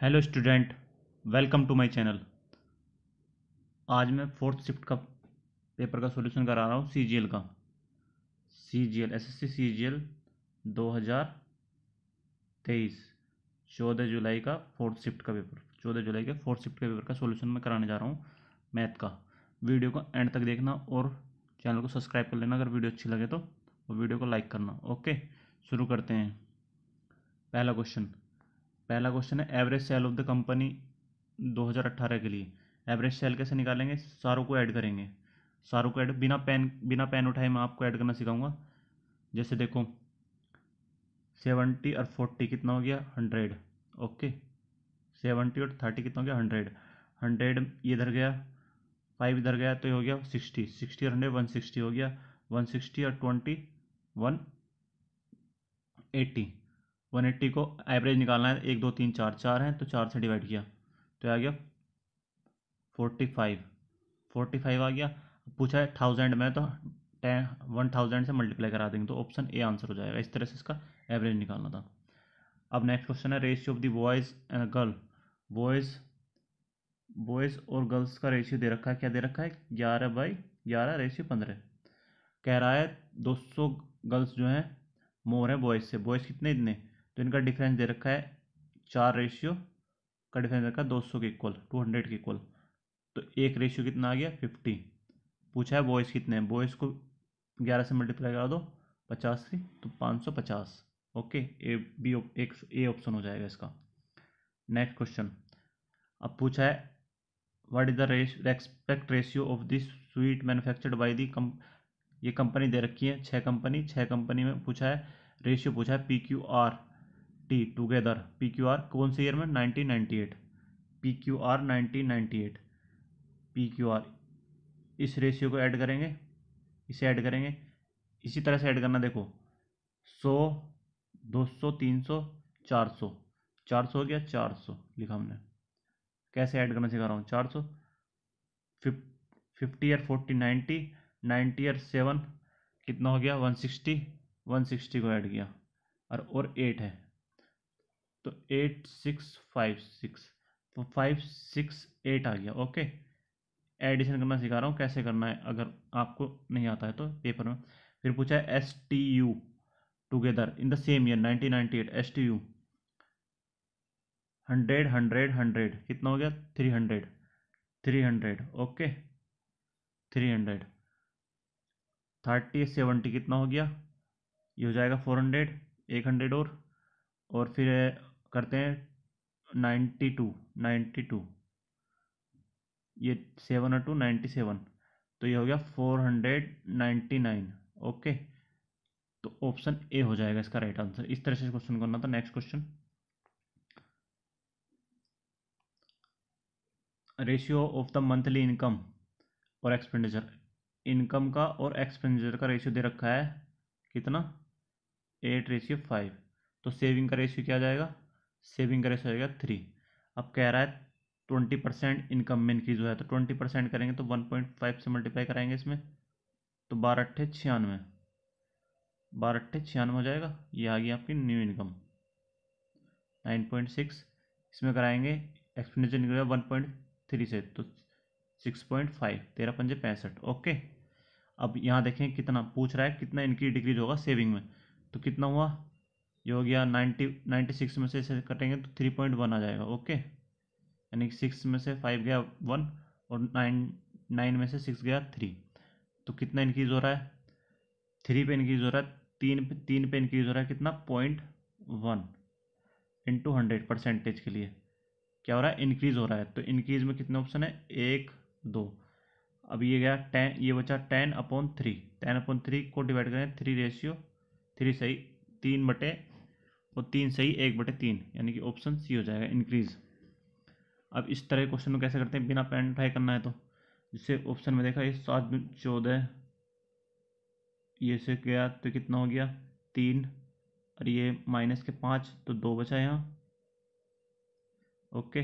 hello student welcome to my channel आज मैं fourth shift का पेपर का सॉल्यूशन करा रहा हूँ सीजीएल का सीजीएल एसएससी सीजीएल 2023 चौदह जुलाई का फोर्थ शिफ्ट का पेपर चौदह जुलाई के फोर्थ शिफ्ट के पेपर का सॉल्यूशन मैं कराने जा रहा हूँ मैथ का वीडियो को एंड तक देखना और चैनल को सब्सक्राइब कर लेना अगर वीडियो अच्छी लगे तो और वीडियो को लाइक करना ओके शुरू करते हैं पहला क्वेश्चन पहला क्वेश्चन है average sale of the company 2018 के लिए एवरेज सेल कैसे निकालेंगे सारों को ऐड करेंगे सारों को ऐड बिना पेन बिना पेन उठाए मैं आपको ऐड करना सिखाऊंगा जैसे देखो सेवेंटी और फोर्टी कितना हो गया हंड्रेड ओके सेवेंटी और थर्टी कितना हो गया हंड्रेड हंड्रेड इधर गया फाइव इधर गया तो ये हो गया सिक्सटी सिक्सटी और हंड्रेड वन सिक्सटी हो गया वन सिक्सटी और twenty one eighty one eighty को एवरेज निकालना है एक दो तीन चार चार हैं तो चार से डिवाइड किया तो आ गया फोर्टी फाइव फोर्टी फाइव आ गया पूछा है थाउजेंड में तो टेन वन थाउजेंड से मल्टीप्लाई करा देंगे तो ऑप्शन ए आंसर हो जाएगा इस तरह से इसका एवरेज निकालना था अब नेक्स्ट क्वेश्चन है ratio of the boys and girl boys boys और गर्ल्स का रेशियो दे रखा है क्या दे रखा है ग्यारह बाई ग्यारह रेशियो पंद्रह कह रहा है दो सौ गर्ल्स जो हैं मोर हैं बॉयज़ से बॉयज़ कितने इतने तो इनका डिफरेंस दे रखा है चार रेशियो का डिफरेंस रखा है दो सौ के इक्वल टू हंड्रेड के इक्वल तो एक रेशियो कितना आ गया फिफ्टी पूछा है बॉयज़ कितने हैं बॉयज़ को ग्यारह से मल्टीप्लाई करा दो पचास से तो पाँच सौ पचास ओके ए बी एक ए ऑप्शन हो जाएगा इसका नेक्स्ट क्वेश्चन अब पूछा है व्हाट इज़ द रेश expect ratio of this sweet manufactured by the कम ये कंपनी दे रखी है छः कंपनी छः कंपनी में पूछा है रेशियो पूछा है P Q R T together P Q R कौन से ईयर में nineteen ninety eight P Q R nineteen ninety eight P Q R इस रेशियो को ऐड करेंगे इसे ऐड करेंगे इसी तरह से ऐड करना देखो सौ दो सौ तीन सौ चार सौ चार सौ हो गया चार सौ लिखा हमने कैसे ऐड करना सिखा रहा हूँ चार सौ फिफ फिफ्टी या फोर्टी नाइन्टी नाइन्टी या सेवन कितना हो गया वन सिक्सटी वन सिक्सटी को ऐड किया और और एट है तो एट सिक्स फाइव सिक्स तो फाइव सिक्स एट आ गया ओके एडिशन करना सिखा रहा हूँ कैसे करना है अगर आपको नहीं आता है तो पेपर में फिर पूछा है S T U together in the same year nineteen ninety eight S T U hundred hundred hundred कितना हो गया three hundred three hundred okay three hundred thirty seventy कितना हो गया ये हो जाएगा फोर हंड्रेड एक हंड्रेड और और फिर करते हैं नाइन्टी टू नाइन्टी टू ये सेवन और टू नाइन्टी सेवन तो ये हो गया four hundred ninety nine okay तो ऑप्शन ए हो जाएगा इसका राइट आंसर इस तरह से क्वेश्चन करना था next question ratio of the monthly income और एक्सपेंडिचर इनकम का और एक्सपेंडिचर का रेशियो दे रखा है कितना एट रेशियो फाइव तो सेविंग का रेशियो क्या जाएगा सेविंग करें तो जाएगा थ्री अब कह रहा है ट्वेंटी परसेंट इनकम में इंक्रीज हो जाए तो ट्वेंटी परसेंट करेंगे तो वन पॉइंट फाइव से मल्टीप्लाई कराएंगे इसमें तो बारह अट्ठे छियानवे बारह अट्ठे छियानवे हो जाएगा ये आ गई आपकी new income nine point six इसमें कराएंगे निकल निकलेगा वन पॉइंट थ्री से तो सिक्स पॉइंट फाइव तेरह पंजे पैंसठ ओके अब यहाँ देखें कितना पूछ रहा है कितना इनकी डिक्रीज होगा सेविंग में तो कितना हुआ ये हो गया नाइन्टी नाइन्टी सिक्स में से इसे कटेंगे तो थ्री पॉइंट वन आ जाएगा ओके यानी सिक्स में से फाइव गया वन और नाइन नाइन में से सिक्स गया थ्री तो कितना इंक्रीज़ हो रहा है थ्री पे इंक्रीज़ हो रहा है तीन पे तीन पे इंक्रीज हो रहा है कितना point one into hundred percentage के लिए क्या हो रहा है इंक्रीज़ हो रहा है तो इंक्रीज़ में कितने ऑप्शन है एक दो अब ये गया टेन ये बचा ten upon three ten upon three को डिवाइड करें थ्री रेशियो थ्री सही तीन बटे और तीन सही एक बटे तीन यानी कि ऑप्शन सी हो जाएगा इंक्रीज़ अब इस तरह के क्वेश्चन को कैसे करते हैं बिना पेन ट्राई करना है तो जिससे ऑप्शन में देखा ये सात चौदह ये से गया तो कितना हो गया तीन और ये माइनस के पाँच तो दो बचा यहाँ ओके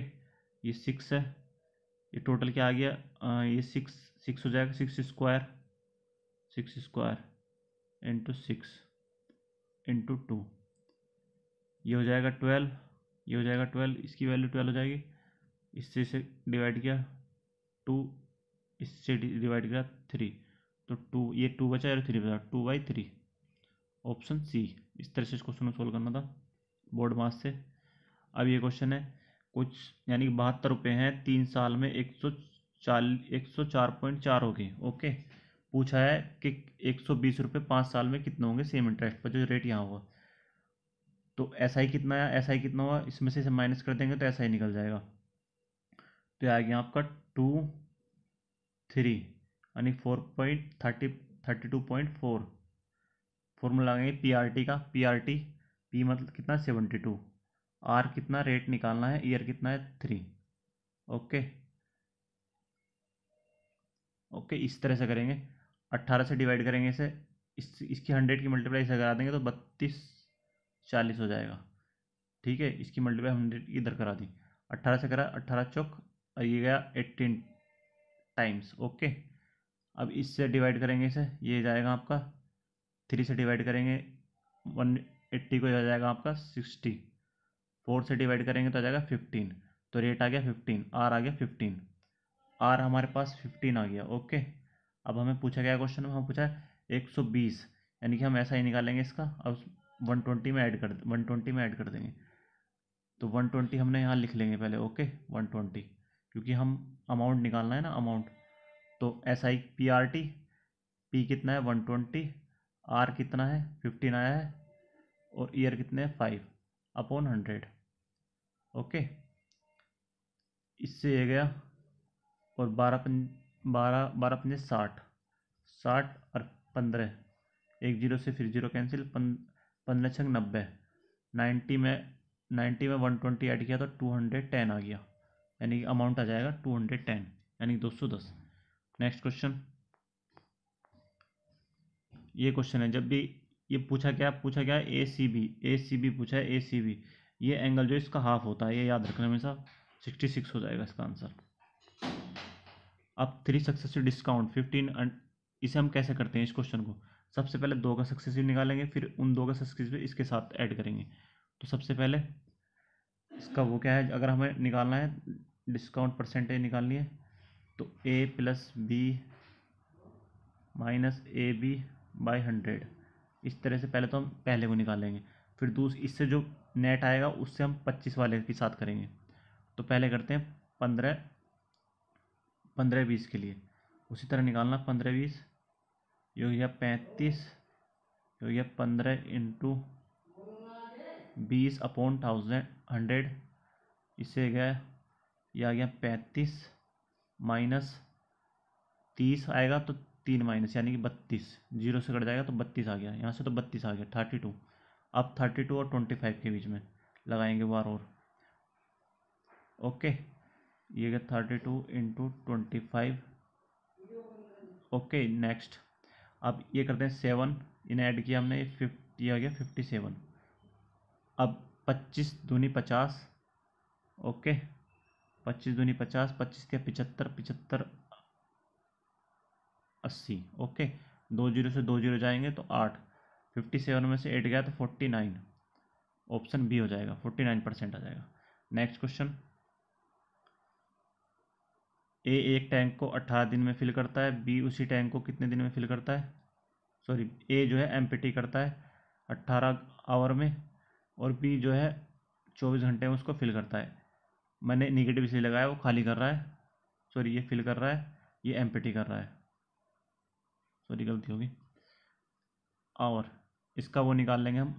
ये सिक्स है ये टोटल क्या आ गया आ, ये सिक्स सिक्स हो जाएगा six square six square into six into two ये हो जाएगा ट्वेल्व ये हो जाएगा ट्वेल्व इसकी वैल्यू ट्वेल्व हो जाएगी इससे इसे डिवाइड किया टू इससे डिवाइड किया थ्री तो टू ये टू बचा और थ्री बचा two by three option C इस तरह से इस क्वेश्चन को सोल्व करना था बोर्ड मास से अब ये क्वेश्चन है कुछ यानी कि बहत्तर रुपये हैं तीन साल में एक सौ चाल एक सौ चार पॉइंट चार हो गए ओके पूछा है कि एक सौ बीस रुपये पाँच साल में कितने होंगे सेम इंटरेस्ट पर जो रेट यहाँ होगा तो एस SI कितना है एस SI कितना हुआ इसमें से इसे माइनस कर देंगे तो एस SI निकल जाएगा तो आ गया आपका टू थ्री यानी four point thirty thirty two point four formula लगाएंगे पी आर टी का पी आर टी पी मतलब कितना सेवेंटी टू आर कितना रेट निकालना है ईयर कितना है थ्री ओके ओके इस तरह से करेंगे अट्ठारह से डिवाइड करेंगे इसे इस इसकी हंड्रेड की मल्टीप्लाई से करा देंगे तो बत्तीस चालीस हो जाएगा ठीक है इसकी मल्टीप्लाई हंड्रेड इधर करा दी अट्ठारह से करा अट्ठारह चौक और ये गया एट्टीन टाइम्स ओके अब इससे डिवाइड करेंगे इसे ये जाएगा आपका थ्री से डिवाइड करेंगे वन एट्टी को आ जाएगा आपका सिक्सटी फोर से डिवाइड करेंगे तो आ जाएगा फिफ्टीन तो रेट आ गया फिफ्टीन आर आ गया फिफ्टीन आर हमारे पास फिफ्टीन आ गया ओके अब हमें पूछा गया क्वेश्चन में हमें पूछा है एक सौ बीस यानी कि हम ऐसा ही निकालेंगे इसका अब वन ट्वेंटी में ऐड कर वन ट्वेंटी में ऐड कर देंगे तो वन ट्वेंटी हमने यहाँ लिख लेंगे पहले ओके वन ट्वेंटी क्योंकि हम अमाउंट निकालना है ना अमाउंट तो S I P R T P कितना है वन ट्वेंटी आर कितना है फिफ्टीन आया है और ईयर कितने हैं फाइव अपॉन हंड्रेड ओके इससे ये गया और बारह पन बारह बारह पंजे साठ साठ और पंद्रह एक जीरो से फिर जीरो कैंसिल पन पंद्रह छः नब्बे नाइन्टी में नाइन्टी में वन ट्वेंटी ऐड किया तो टू हंड्रेड टेन आ गया यानी कि अमाउंट आ जाएगा टू हंड्रेड टेन यानी कि दो सौ दस नेक्स्ट क्वेश्चन ये क्वेश्चन है जब भी ये पूछा क्या पूछा गया ए सी बी ए सी बी पूछा है ए सी बी ये एंगल जो इसका हाफ होता है ये याद रखना हमेशा सिक्सटी सिक्स हो जाएगा इसका आंसर अब थ्री सक्सेसिव डिस्काउंट फिफ्टीन इसे हम कैसे करते हैं इस क्वेश्चन को सबसे पहले दो का सक्सेसिव निकालेंगे फिर उन दो का सक्सेसिव इसके साथ ऐड करेंगे तो सबसे पहले इसका वो क्या है अगर हमें निकालना है डिस्काउंट परसेंटेज निकालनी है तो A plus B minus A B by hundred इस तरह से पहले तो हम पहले को निकालेंगे फिर दूस इससे जो नेट आएगा उससे हम पच्चीस वाले के साथ करेंगे तो पहले करते हैं पंद्रह पंद्रह बीस के लिए उसी तरह निकालना पंद्रह बीस ये हो गया पैंतीस ये गया पंद्रह इंटू बीस अपॉन थाउजेंड हंड्रेड इससे गया ये आ गया पैंतीस माइनस तीस आएगा तो तीन माइनस यानी कि बत्तीस जीरो से कट जाएगा तो बत्तीस आ गया यहाँ से तो बत्तीस आ गया थर्टी टू अब थर्टी टू और ट्वेंटी फाइव के बीच में लगाएंगे बार और ओके ये गया thirty two into twenty five okay next अब ये करते हैं सेवन इन्हें ऐड किया हमने फिफ्टी आ गया फिफ्टी सेवन अब पच्चीस दूनी पचास ओके पच्चीस दूनी पचास पच्चीस के पिचहत्तर पिचहत्तर अस्सी ओके दो जीरो से दो जीरो जाएंगे तो आठ फिफ्टी सेवन में से एट गया तो फोर्टी नाइन ऑप्शन बी हो जाएगा फोर्टी नाइन परसेंट आ जाएगा नेक्स्ट क्वेश्चन ए एक टैंक को अट्ठारह दिन में फिल करता है बी उसी टैंक को कितने दिन में फिल करता है सॉरी ए जो है एम पी करता है अट्ठारह आवर में और बी जो है चौबीस घंटे में उसको फिल करता है मैंने निगेटिव इसलिए लगाया वो खाली कर रहा है सॉरी ये फिल कर रहा है ये एम कर रहा है सॉरी गलती होगी आवर इसका वो निकाल लेंगे हम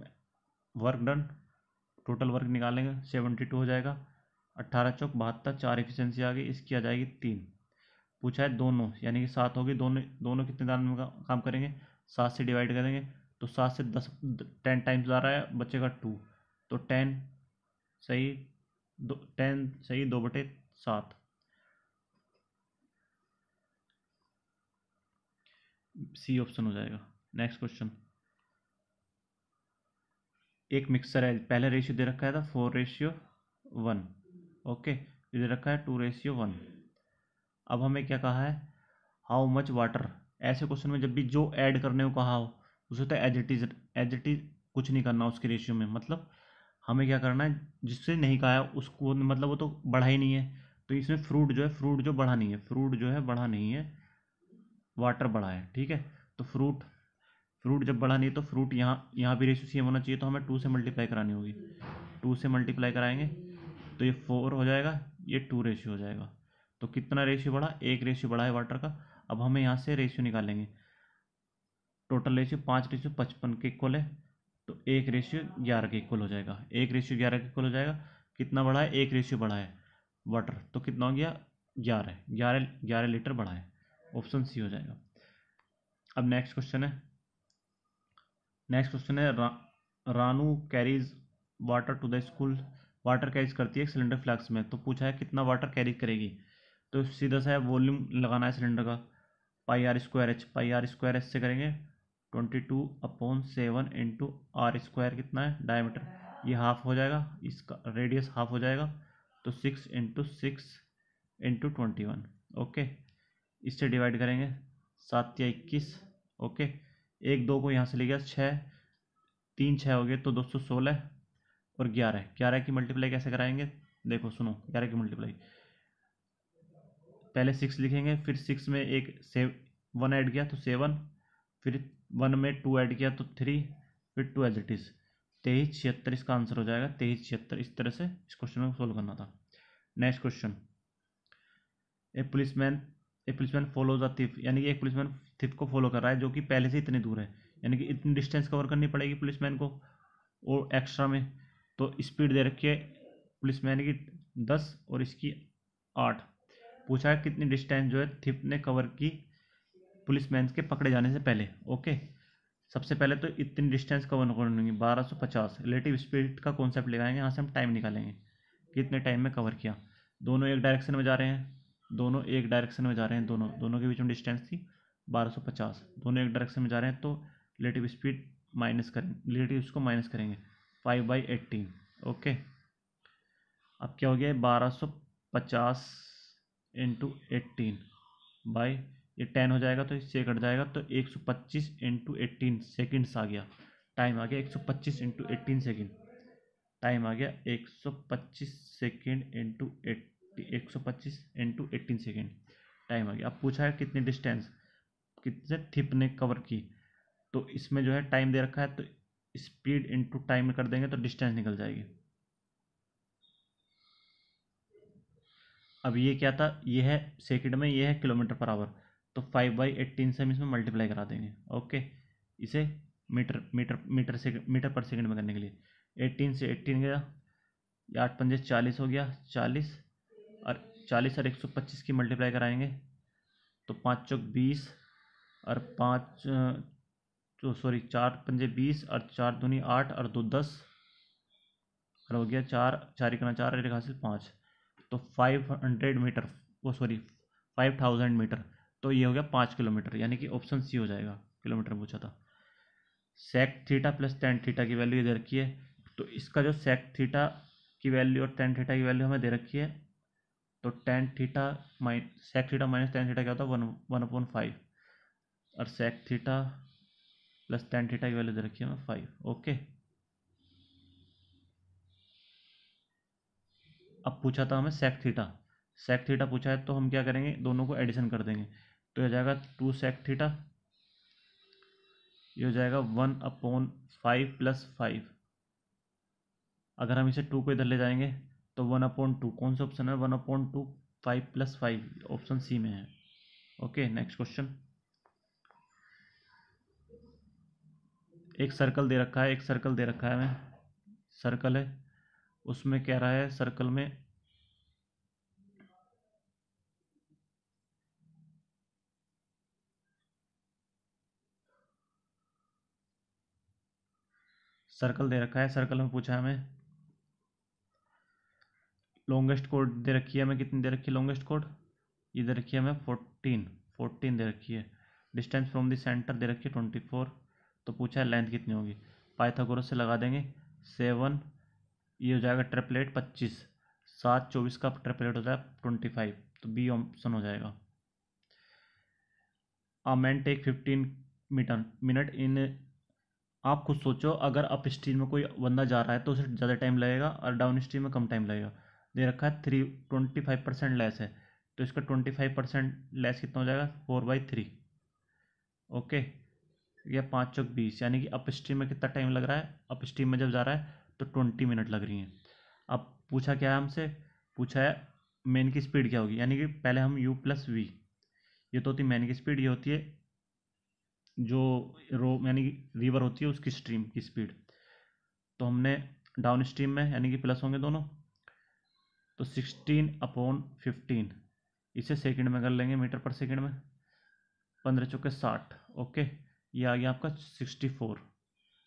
वर्क डन टोटल वर्क निकालेंगे सेवेंटी टू हो जाएगा अट्ठारह चौक बहत्तर चार एफिशिएंसी आ गई इसकी आ जाएगी तीन पूछा है दोनों यानी कि सात होगी दोनों दोनों कितने दान में का, काम करेंगे सात से डिवाइड करेंगे तो सात से दस टेन टाइम्स आ रहा है बच्चे का टू तो टेन सही दो टेन सही दो बटे सात सी ऑप्शन हो जाएगा नेक्स्ट क्वेश्चन एक मिक्सर है पहले रेशियो दे रखा है था फोर रेशियो वन ओके दे रखा है टू रेशियो वन अब हमें क्या कहा है हाउ मच वाटर ऐसे क्वेश्चन में जब भी जो ऐड करने को कहा हो उसे तो as it is as it is कुछ नहीं करना उसके रेशियो में मतलब हमें क्या करना है जिससे नहीं कहा है उसको मतलब वो तो बढ़ा ही नहीं है तो इसमें फ्रूट जो है फ्रूट जो बढ़ा नहीं है फ्रूट जो है बढ़ा नहीं है वाटर बढ़ा है ठीक है तो फ्रूट फ्रूट जब बढ़ा नहीं है तो फ्रूट यहाँ यहाँ भी रेशियो सेम होना चाहिए तो हमें टू से मल्टीप्लाई करानी होगी टू से मल्टीप्लाई कराएंगे तो ये फोर हो जाएगा ये टू रेशियो हो जाएगा तो कितना रेशियो बढ़ा एक रेशियो बढ़ा है वाटर का अब हमें यहाँ से रेशियो निकालेंगे टोटल रेशियो पाँच रेशियो पचपन के इक्वल है तो एक रेशियो ग्यारह के इक्वल हो जाएगा एक रेशियो ग्यारह के इक्वल हो जाएगा कितना बढ़ा है एक रेशियो बढ़ा है वाटर तो कितना हो गया ग्यारह ग्यारह ग्यारह लीटर बढ़ा है ऑप्शन सी हो जाएगा अब नेक्स्ट क्वेश्चन है नेक्स्ट क्वेश्चन है रा, Ranu carries water to the school water carries करती है सिलेंडर फ्लैक्स में तो पूछा है कितना वाटर कैरी करेगी तो सीधा सा है वॉल्यूम लगाना है सिलेंडर का pi r square h pi r square h से करेंगे twenty two upon seven into r square कितना है डायमीटर ये हाफ हो जाएगा इसका रेडियस हाफ हो जाएगा तो six into six into twenty one okay इससे डिवाइड करेंगे सात या इक्कीस ओके एक दो को यहाँ से ले गया छः तीन छः हो गए तो दो सौ सोलह और ग्यारह ग्यारह की मल्टीप्लाई कैसे कराएंगे देखो सुनो ग्यारह की मल्टीप्लाई पहले सिक्स लिखेंगे फिर सिक्स में एक सेव वन ऐड किया तो सेवन फिर वन में टू ऐड किया तो थ्री फिर टू एज इट इज़ तेईस छिहत्तर इसका आंसर हो जाएगा तेईस छिहत्तर इस तरह से इस क्वेश्चन को सोल्व करना था next question a policeman a policeman follow the thief यानी कि एक पुलिसमैन थिफ को फॉलो कर रहा है जो कि पहले से इतनी दूर है यानी कि इतनी डिस्टेंस कवर करनी पड़ेगी पुलिसमैन को और एक्स्ट्रा में तो स्पीड दे रखी है पुलिसमैन की दस और इसकी आठ पूछा है कितनी डिस्टेंस जो है थिप ने कवर की पुलिस मैं के पकड़े जाने से पहले ओके सबसे पहले तो इतनी डिस्टेंस कवर करनी होगी बारह सौ पचास रिलेटिव स्पीड का कॉन्सेप्ट लगाएंगे यहाँ से हम टाइम निकालेंगे कितने टाइम में कवर किया दोनों एक डायरेक्शन में जा रहे हैं दोनों एक डायरेक्शन में जा रहे हैं दोनों दोनों के बीच में डिस्टेंस थी बारह सौ पचास दोनों एक डायरेक्शन में जा रहे हैं तो रिलेटिव स्पीड माइनस करें रिलेटिव उसको माइनस करेंगे फाइव बाई एट्टीन ओके अब क्या हो गया बारह सौ पचास इंटू एट्टीन बाई ये टेन हो जाएगा तो इससे कट जाएगा तो एक सौ पच्चीस इंटू एट्टीन सेकेंड्स आ गया टाइम आ गया एक सौ पच्चीस इंटू एट्टीन सेकेंड टाइम आ गया एक सौ पच्चीस सेकेंड इंटू एट्टी एक सौ पच्चीस इंटू एट्टीन सेकेंड टाइम आ गया अब पूछा है कितनी डिस्टेंस कितने थिप ने कवर की तो इसमें जो है टाइम दे रखा है तो स्पीड इंटू टाइम कर देंगे तो डिस्टेंस निकल जाएगी अब ये क्या था ये है सेकंड में ये है किलोमीटर पर आवर तो फाइव बाई एट्टीन से हम इसमें मल्टीप्लाई करा देंगे ओके इसे मीटर मीटर मीटर से मीटर पर सेकंड में करने के लिए एट्टीन से एट्टीन गया आठ पंजे चालीस हो गया चालीस और चालीस और एक सौ पच्चीस की मल्टीप्लाई कराएंगे तो पाँच चौक बीस और पाँच तो सॉरी चार पंजे बीस और चार दूनी आठ और दो दस और हो गया चार चार इकना चार एक हासिल पाँच तो फाइव हंड्रेड मीटर वो सॉरी फाइव थाउजेंड मीटर तो ये हो गया पाँच किलोमीटर यानी कि ऑप्शन सी हो जाएगा किलोमीटर पूछा था sec theta plus tan theta की वैल्यू दे रखी है तो इसका जो सेक थीटा की वैल्यू और टेन थीटा की वैल्यू हमें दे रखी है तो tan theta minus sec theta minus tan theta क्या होता है वन वन अपॉइंट फाइव और sec theta plus tan theta की वैल्यू दे रखी है हमें फाइव ओके अब पूछा था हमें सेक थीटा सेक थीटा पूछा है तो हम क्या करेंगे दोनों को एडिशन कर देंगे तो यह जाएगा टू सेक थीटा ये हो जाएगा one upon five plus five अगर हम इसे टू को इधर ले जाएंगे तो वन अपॉन टू कौन सा ऑप्शन है one upon two five plus five option C में है ओके नेक्स्ट क्वेश्चन एक सर्कल दे रखा है एक सर्कल दे रखा है हमें सर्कल है उसमें कह रहा है सर्कल में सर्कल दे रखा है सर्कल में पूछा है हमें लॉन्गेस्ट कोड दे रखी है हमें कितनी दे रखी है लॉन्गेस्ट कोड ये दे रखी है हमें फोर्टीन फोर्टीन दे रखी है डिस्टेंस फ्रॉम द सेंटर दे रखी है ट्वेंटी फोर तो पूछा है लेंथ कितनी होगी पाइथागोरस से लगा देंगे सेवन ये हो जाएगा ट्रिपलेट पच्चीस सात चौबीस का ट्रिपलेट हो जाएगा ट्वेंटी फाइव तो बी ऑप्शन हो जाएगा a man take fifteen metre minute in आप खुद सोचो अगर अप स्ट्रीम में कोई बंदा जा रहा है तो उसे ज़्यादा टाइम लगेगा और डाउन स्ट्रीम में कम टाइम लगेगा दे रखा है three twenty five percent less है तो इसका ट्वेंटी फाइव परसेंट लेस कितना हो जाएगा फोर बाई थ्री ओके या पाँच चौक बीस यानी कि अप स्ट्रीम में कितना टाइम लग रहा है अप स्ट्रीम में जब जा रहा है तो ट्वेंटी मिनट लग रही हैं अब पूछा क्या है हमसे पूछा है मेन की स्पीड क्या होगी यानी कि पहले हम यू प्लस वी ये तो होती मेन की स्पीड ये होती है जो रो यानी कि रिवर होती है उसकी स्ट्रीम की स्पीड तो हमने डाउन स्ट्रीम में यानी कि प्लस होंगे दोनों तो सिक्सटीन अपॉन फिफ्टीन इसे सेकंड में कर लेंगे मीटर पर सेकंड में पंद्रह चौके साठ ओके ये आ गया आपका सिक्सटी फोर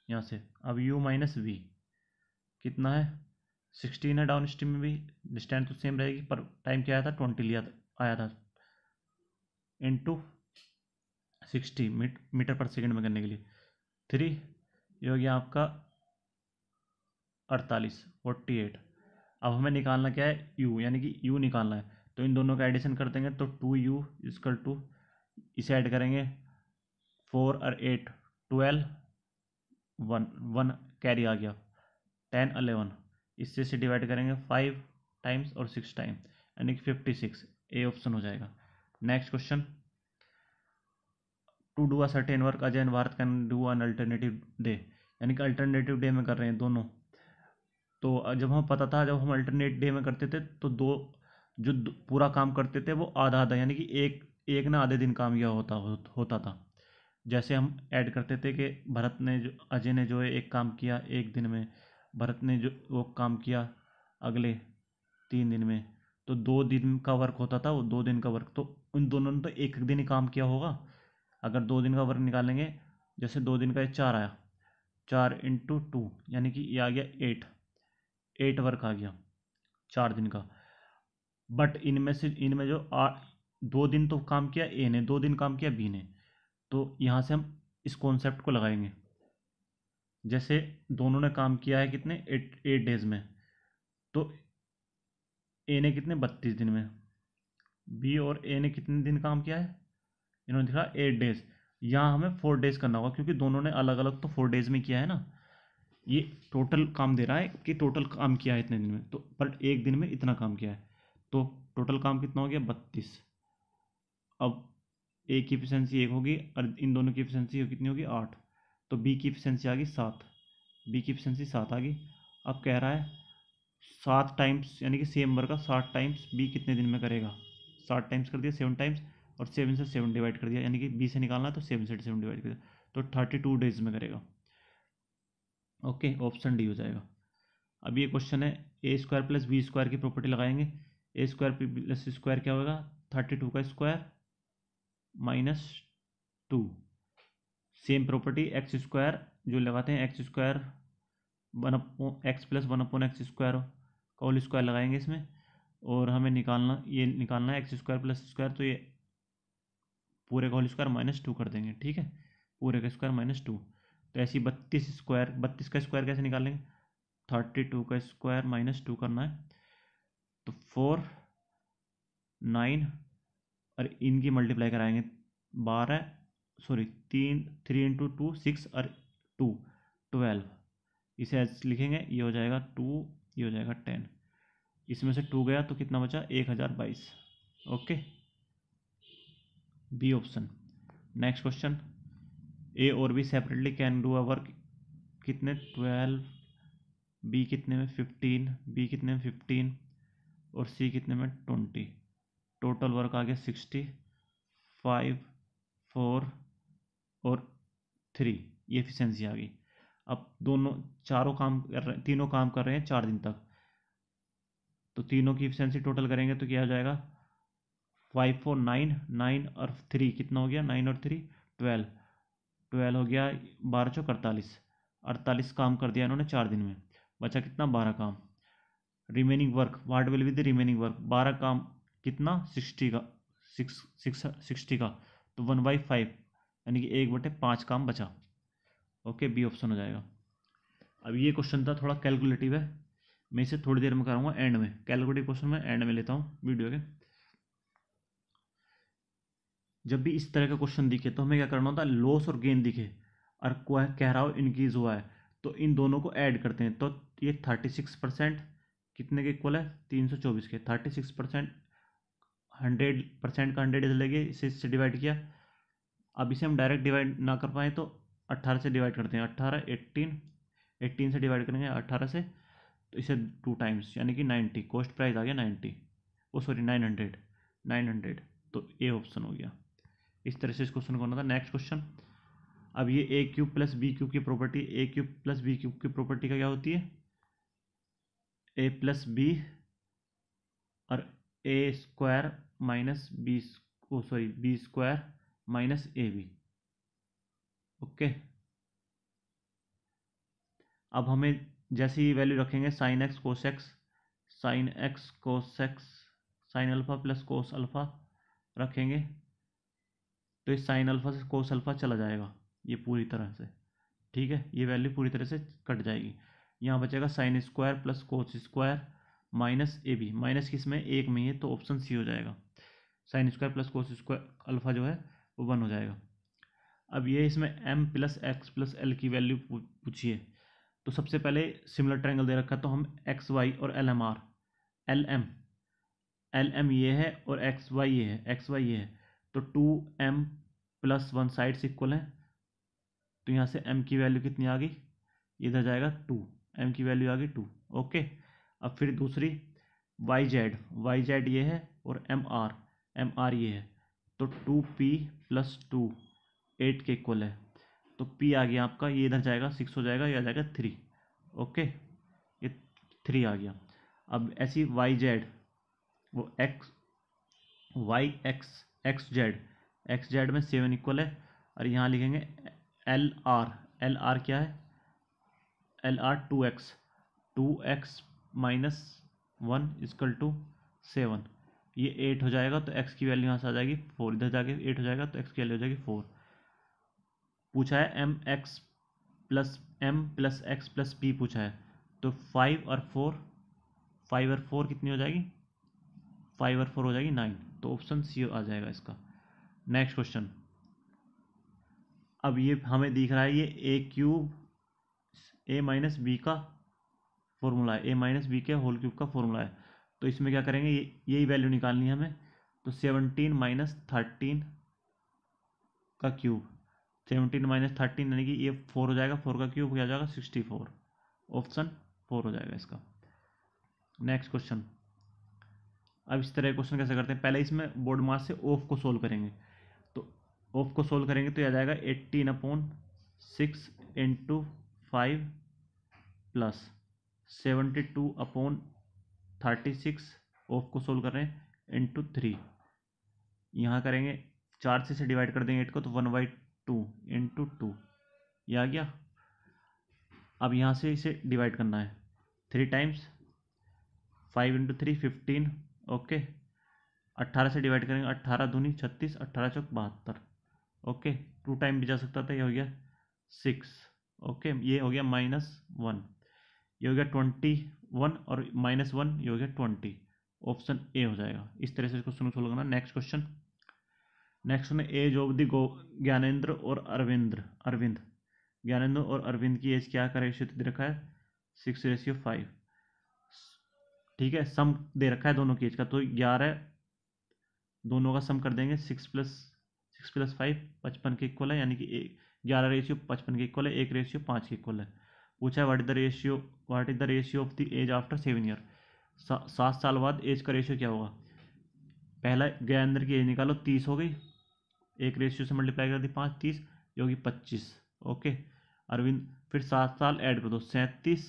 यहाँ से अब यू माइनस वी कितना है सिक्सटीन है डाउन स्ट्रीम में भी डिस्टेंस तो सेम रहेगी पर टाइम क्या आया था ट्वेंटी लिया था आया था इंटू सिक्सटी मीट, मीटर पर सेकंड में करने के लिए थ्री ये हो गया आपका अड़तालीस फोर्टी एट अब हमें निकालना क्या है यू यानी कि यू निकालना है तो इन दोनों का एडिशन कर देंगे तो टू यू इजकल टू इसे ऐड करेंगे फोर और eight twelve one one carry आ गया टेन अलेवन इससे से डिवाइड करेंगे फाइव टाइम्स और सिक्स टाइम यानी कि फिफ्टी सिक्स ए ऑप्शन हो जाएगा next question to do a certain work again Bharat can do an alternative day यानी कि अल्टरनेटिव डे में कर रहे हैं दोनों तो जब हम पता था जब हम अल्टरनेट डे में करते थे तो दो जो दो, पूरा काम करते थे वो आधा आधा यानी कि एक एक ना आधे दिन काम यह होता हो, होता था जैसे हम ऐड करते थे कि भरत ने जो अजय ने जो है एक काम किया एक दिन में भरत ने जो वो काम किया अगले तीन दिन में तो दो दिन का वर्क होता था वो दो दिन का वर्क तो उन दोनों ने तो एक एक दिन ही काम किया होगा अगर दो दिन का वर्क निकालेंगे जैसे दो दिन का ये चार आया चार इंटू टू यानी कि ये आ गया एट एट वर्क आ गया चार दिन का बट इनमें से इनमें जो आ दो दिन तो काम किया ए ने दो दिन काम किया बी ने तो यहाँ से हम इस कॉन्सेप्ट को लगाएंगे जैसे दोनों ने काम किया है कितने एट एट डेज में तो ए ने कितने बत्तीस दिन में बी और ए ने कितने दिन काम किया है इन्होंने दिखा एट डेज यहाँ हमें फोर डेज करना होगा क्योंकि दोनों ने अलग अलग तो फोर डेज में किया है ना ये टोटल काम दे रहा है कि टोटल काम किया है इतने दिन में तो पर एक दिन में इतना काम किया है तो टोटल काम कितना हो गया बत्तीस अब ए की एफिशिएंसी एक होगी और इन दोनों की एफिशेंसी कितनी होगी आठ तो बी की एफिशिएंसी आ गई सात बी की एफिशिएंसी सात आ गई अब कह रहा है सात टाइम्स यानी कि सेम वर्ग का साठ टाइम्स बी कितने दिन में करेगा साठ टाइम्स कर दिया सेवन टाइम्स और सेवन से सेवन डिवाइड कर दिया यानी कि बी से निकालना तो सेवन से सेवन डिवाइड कर दिया तो थर्टी टू डेज में करेगा ओके ऑप्शन डी हो जाएगा अब ये क्वेश्चन है A square plus B square की प्रॉपर्टी लगाएंगे ए स्क्वायर प्लस स्क्वायर क्या होगा थर्टी टू का square minus two same property X square जो लगाते हैं X square one upon X plus one upon X square का होल स्क्वायर लगाएंगे इसमें और हमें निकालना ये निकालना है एक्स स्क्वायर प्लस स्क्वायर तो ये पूरे का होल स्क्वायर माइनस टू कर देंगे ठीक है पूरे का स्क्वायर माइनस टू तो ऐसी बत्तीस स्क्वायर बत्तीस का स्क्वायर कैसे निकालेंगे थर्टी टू का स्क्वायर माइनस टू करना है तो फोर नाइन और इनकी मल्टीप्लाई कराएंगे बारह सॉरी तीन थ्री इंटू टू सिक्स और टू ट्वेल्व इसे लिखेंगे ये हो जाएगा टू ये हो जाएगा टेन इसमें से टू गया तो कितना बचा एक हज़ार बाईस okay B option next question A और B separately can do a work कितने ट्वेल्व बी कितने में फिफ्टीन बी कितने में फिफ्टीन और सी कितने में ट्वेंटी टोटल वर्क आ गया सिक्सटी फाइव फोर और थ्री ये एफिशिएंसी आ गई अब दोनों चारों काम कर रहे हैं तीनों काम कर रहे हैं चार दिन तक तो तीनों की एफिशिएंसी टोटल करेंगे तो क्या हो जाएगा फाइव फोर नाइन नाइन और थ्री कितना हो गया नाइन और थ्री ट्वेल्व ट्वेल्व हो गया बारह सौ अड़तालीस अड़तालीस काम कर दिया इन्होंने चार दिन में बचा कितना बारह काम remaining work what will be the remaining work बारह काम कितना सिक्सटी का सिक्स सिक्स सिक्सटी का तो वन बाई फाइव यानी कि एक बटे पाँच काम बचा ओके बी ऑप्शन हो जाएगा अब ये क्वेश्चन था थोड़ा कैलकुलेटिव है मैं इसे थोड़ी देर में कराऊंगा एंड में कैलकुलेटिव क्वेश्चन मैं एंड में लेता हूँ वीडियो के जब भी इस तरह का क्वेश्चन दिखे तो हमें क्या करना होता है लॉस और गेन दिखे और क्या कह रहा हो इनक्रीज हुआ है तो इन दोनों को ऐड करते हैं तो ये थर्टी सिक्स परसेंट कितने के इक्वल है तीन सौ चौबीस के thirty six percent hundred percent का हंड्रेड लेके इसे इससे डिवाइड किया अब इसे हम डायरेक्ट डिवाइड ना कर पाएँ तो अट्ठारह से डिवाइड करते हैं अट्ठारह एट्टीन एट्टीन से डिवाइड करेंगे अट्ठारह से तो इसे टू टाइम्स यानी कि नाइन्टी कॉस्ट प्राइस आ गया ninety oh sorry nine hundred nine hundred तो ए ऑप्शन हो गया इस तरह से इस क्वेश्चन को होना था नेक्स्ट क्वेश्चन अब ये A cube plus B cube की property A cube plus B cube की प्रॉपर्टी का क्या होती है ए प्लस बी और A square minus B oh sorry B square minus A B okay अब हमें जैसी ही वैल्यू रखेंगे sine X cos X sine X cos X sine alpha plus cos alpha रखेंगे तो इस साइन अल्फ़ा से कोस अल्फ़ा चला जाएगा ये पूरी तरह से ठीक है ये वैल्यू पूरी तरह से कट जाएगी यहाँ बचेगा sine square plus cos square minus A B minus किस में एक में ही है तो ऑप्शन सी हो जाएगा sine square plus cos square alpha जो है वो वन हो जाएगा अब ये इसमें M plus X plus L की वैल्यू पूछिए तो सबसे पहले सिमिलर ट्रायंगल दे रखा तो हम एक्स वाई और L M R L M L M ये है और एक्स वाई ये है एक्स वाई ये है तो two M plus one side से इक्वल है तो यहाँ से एम की वैल्यू कितनी आ गई इधर जाएगा टू एम की वैल्यू आ गई टू ओके अब फिर दूसरी वाई जेड वाई जेड ये है और एम आर एम आर ये है तो two P plus two eight के इक्वल है तो पी आ गया आपका ये इधर जाएगा सिक्स हो जाएगा ये आ जाएगा थ्री ओके ये थ्री आ गया अब ऐसी वाई जेड वो X Y X X Z X Z में सेवन इक्वल है और यहाँ लिखेंगे एल आर एल आर क्या है L R two X two X minus one equal two seven ये एट हो जाएगा तो एक्स की वैल्यू यहाँ से आ जाएगी फोर इधर जाके एट हो जाएगा तो एक्स की वैल्यू हो जाएगी फोर पूछा है M X plus M plus X plus P पूछा है तो फाइव और फोर फाइव और फोर कितनी हो जाएगी फाइव और फोर हो जाएगी नाइन तो ऑप्शन सी आ जाएगा इसका नेक्स्ट क्वेश्चन अब ये हमें दिख रहा है ये A cube A minus B का फॉर्मूला है ए माइनस बी के होल क्यूब का फॉर्मूला है तो इसमें क्या करेंगे यही वैल्यू निकालनी है हमें तो सेवनटीन माइनस थर्टीन का क्यूब सेवनटीन माइनस थर्टीन यानी कि ये फोर हो जाएगा फोर का क्यूब क्या जाएगा सिक्सटी फोर ऑप्शन फोर हो जाएगा इसका नेक्स्ट क्वेश्चन अब इस तरह क्वेश्चन कैसे करते हैं पहले इसमें बोर्ड मार्स से ऑफ को सोल्व करेंगे तो ऑफ को सोल्व करेंगे तो यह आ जाएगा eighteen upon six into five plus seventy two upon thirty six of को सोल्व कर रहे हैं इंटू थ्री यहाँ करेंगे चार से से डिवाइड कर देंगे एट को तो one by two into two ये आ गया अब यहाँ से इसे डिवाइड करना है three times five into three fifteen okay अट्ठारह से डिवाइड करेंगे अट्ठारह दूनी छत्तीस अट्ठारह चौक बहत्तर ओके टू टाइम भी जा सकता था ये हो गया सिक्स ओके ये हो गया माइनस वन ये हो गया ट्वेंटी वन और माइनस वन ये हो गया ट्वेंटी ऑप्शन ए हो जाएगा इस तरह से इसको सुनो सोल्व करना नेक्स्ट क्वेश्चन नेक्स्ट में एज ऑफ दी गो ज्ञानेन्द्र और अरविंद अरविंद ज्ञानेन्द्र और अरविंद की एज क्या करेक्ट दे रखा है सिक्स रेशियो फाइव ठीक है सम दे रखा है दोनों की एज का तो ग्यारह दोनों का सम कर देंगे six plus six plus five पचपन के इक्वल है यानी कि ग्यारह रेशियो पचपन के इक्वल है एक रेशियो पाँच के इक्वल है पूछा है is the ratio what is the ratio of the age after seven year सात साल बाद एज का रेशियो क्या होगा पहला गया अंदर की एज निकालो तीस हो गई एक रेशियो से मल्टीप्लाई कर दी पाँच तीस ये होगी पच्चीस ओके अरविंद फिर सात साल ऐड कर दो सैंतीस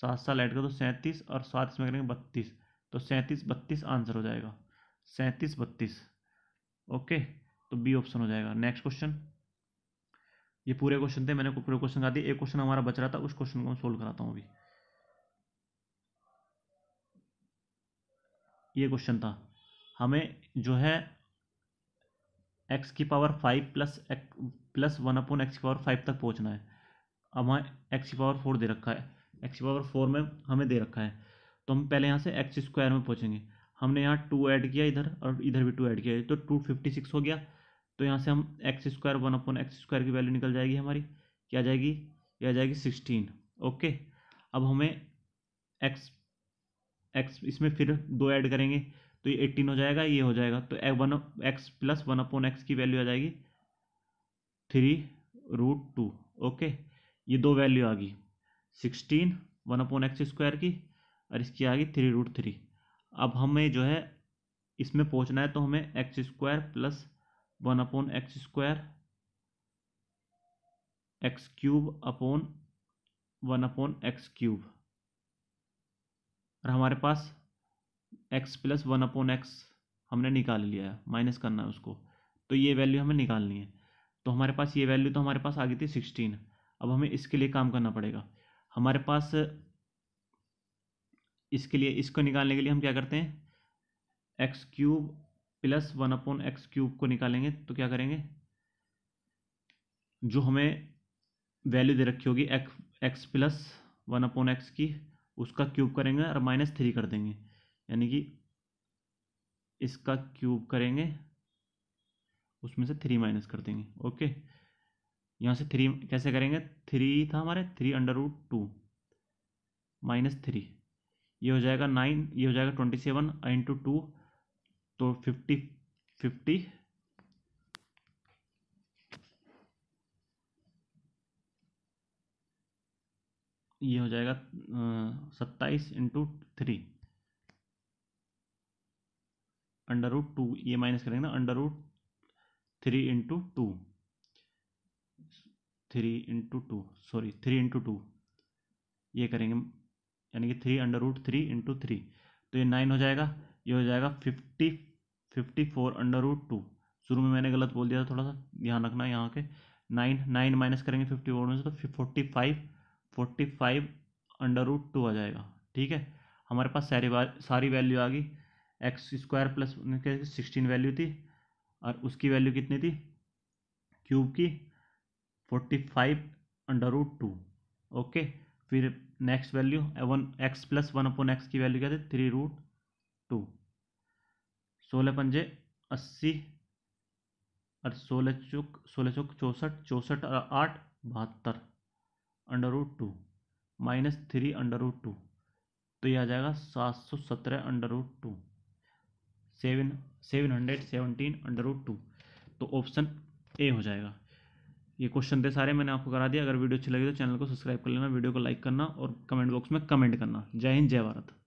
सात साल ऐड कर दो सैंतीस और सात इसमें करेंगे बत्तीस तो सैंतीस बत्तीस आंसर हो जाएगा सैंतीस बत्तीस ओके तो बी ऑप्शन हो जाएगा नेक्स्ट क्वेश्चन ये पूरे क्वेश्चन थे मैंने पूरे क्वेश्चन का दिए एक क्वेश्चन हमारा बच रहा था उस क्वेश्चन को मैं सोल्व कराता हूँ अभी ये क्वेश्चन था हमें जो है एक्स की पावर फाइव प्लस एक, प्लस वन अपॉन एक्स की पावर फाइव तक पहुंचना है अब हमें एक्स की पावर फोर दे रखा है एक्स की पावर फोर में हमें दे रखा है तो हम पहले यहाँ से एक्स स्क्वायर में पहुंचेंगे हमने यहाँ टू ऐड किया इधर और इधर भी टू ऐड किया तो टू फिफ्टी सिक्स हो गया तो यहाँ से हम X square one upon X square की वैल्यू निकल जाएगी हमारी क्या जाएगी यह आ जाएगी सिक्सटीन ओके अब हमें एक्स एक्स इसमें फिर दो ऐड करेंगे तो ये एट्टीन हो जाएगा ये हो जाएगा तो one X plus one upon X की वैल्यू आ जाएगी थ्री रूट टू ओके ये दो वैल्यू आ गई sixteen one upon X square की और इसकी आ गई थ्री रूट थ्री अब हमें जो है इसमें पहुंचना है तो हमें X square plus one upon X square X cube upon one upon X cube और हमारे पास X plus one upon X हमने निकाल लिया है माइनस करना है उसको तो ये वैल्यू हमें निकालनी है तो हमारे पास ये वैल्यू तो हमारे पास आ गई थी सिक्सटीन अब हमें इसके लिए काम करना पड़ेगा हमारे पास इसके लिए इसको निकालने के लिए हम क्या करते हैं X cube plus one upon X cube को निकालेंगे तो क्या करेंगे जो हमें वैल्यू दे रखी होगी X X plus one upon X की उसका क्यूब करेंगे और माइनस थ्री कर देंगे यानी कि इसका क्यूब करेंगे उसमें से थ्री माइनस कर देंगे ओके यहाँ से थ्री कैसे करेंगे थ्री था हमारे three under root two minus three ये हो जाएगा नाइन ये हो जाएगा ट्वेंटी सेवन इंटू टू तो फिफ्टी फिफ्टी ये हो जाएगा सत्ताईस into three under root two ये माइनस करेंगे ना under root three into two three into two sorry three into two ये करेंगे यानी कि three under root three into three तो ये नाइन हो जाएगा ये हो जाएगा fifty fifty four under root two शुरू में मैंने गलत बोल दिया था थोड़ा सा ध्यान रखना यहाँ के नाइन नाइन माइनस करेंगे फिफ्टी फोर में से तो forty five forty five under root two आ जाएगा ठीक है हमारे पास सारी सारी वैल्यू आ गई X square plus sixteen value थी और उसकी वैल्यू कितनी थी क्यूब की forty five under root two okay फिर next value one X plus one upon X की वैल्यू क्या थी थ्री रूट टू सोलह पंजे अस्सी और सोलह चौक सोलह चौक चौंसठ चौंसठ और आठ बहत्तर under root two minus three under root two तो ये आ जाएगा सात सौ सत्रह under root two seven seven hundred seventeen under root two तो ऑप्शन ए हो जाएगा ये क्वेश्चन थे सारे मैंने आपको करा दिया अगर वीडियो अच्छी लगी तो चैनल को सब्सक्राइब कर लेना वीडियो को लाइक करना और कमेंट बॉक्स में कमेंट करना जय हिंद जय भारत